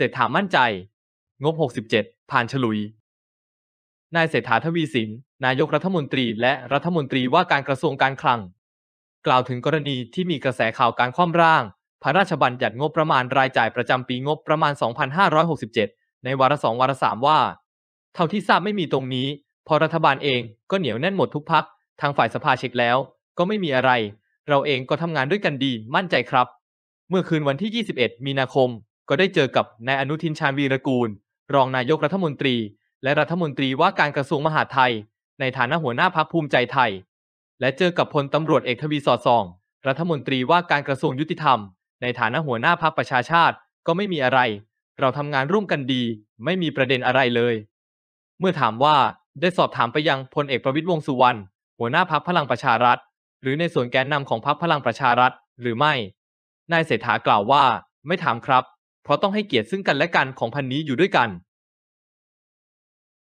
เศรษฐา มั่นใจ งบ 67 ผ่านฉลุย นายเศรษฐาทวีสิน นายกรัฐมนตรี และรัฐมนตรีว่าการกระทรวงการคลัง กล่าวถึงกรณีที่มีกระแสข่าวการคว่ำร่าง พระราชบัญญัติงบประมาณรายจ่ายประจำปีงบประมาณ 2567 ในวาระสองวาระสามว่า เท่าที่ทราบไม่มีตรงนี้ พอรัฐบาลเองก็เหนียวแน่นหมดทุกพักทางฝ่ายสภาเช็คแล้ว ก็ไม่มีอะไร เราเองก็ทำงานด้วยกันดี มั่นใจครับ เมื่อคืนวันที่ 21 มีนาคมก็ได้เจอกับนายอนุทินชาญวีรกูลรองนายกรัฐมนตรี และรัฐมนตรีว่าการกระทรวงมหาดไทย ในฐานะหัวหน้าพักภูมิใจไทย และเจอกับพลตำรวจเอกทวีสอดส่องรัฐมนตรีว่าการกระทรวงยุติธรรม ในฐานะหัวหน้าพักประชาชาติก็ไม่มีอะไร เราทำงานร่วมกันดี ไม่มีประเด็นอะไรเลย เมื่อถามว่าได้สอบถามไปยังพลเอกประวิตยวงสุวรรณหัวหน้าพักพลังประชารัฐ หรือในส่วนแกนนำของพักพลังประชารัฐหรือไม่นายเศรษฐากล่าวว่า ไม่ถามครับเพราะต้องให้เกียรติซึ่งกันและกันของพันนี้อยู่ด้วยกัน